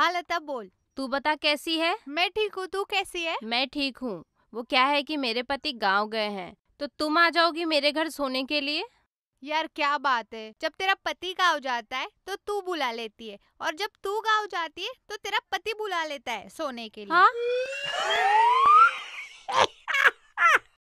हाँ लता बोल तू बता कैसी है मैं ठीक हूँ तू कैसी है मैं ठीक हूँ वो क्या है कि मेरे पति गांव गए हैं तो तुम आ जाओगी मेरे घर सोने के लिए यार क्या बात है जब तेरा पति गाँव जाता है तो तू बुला लेती है और जब तू गाँव जाती है तो तेरा पति बुला लेता है सोने के लिए हाँ?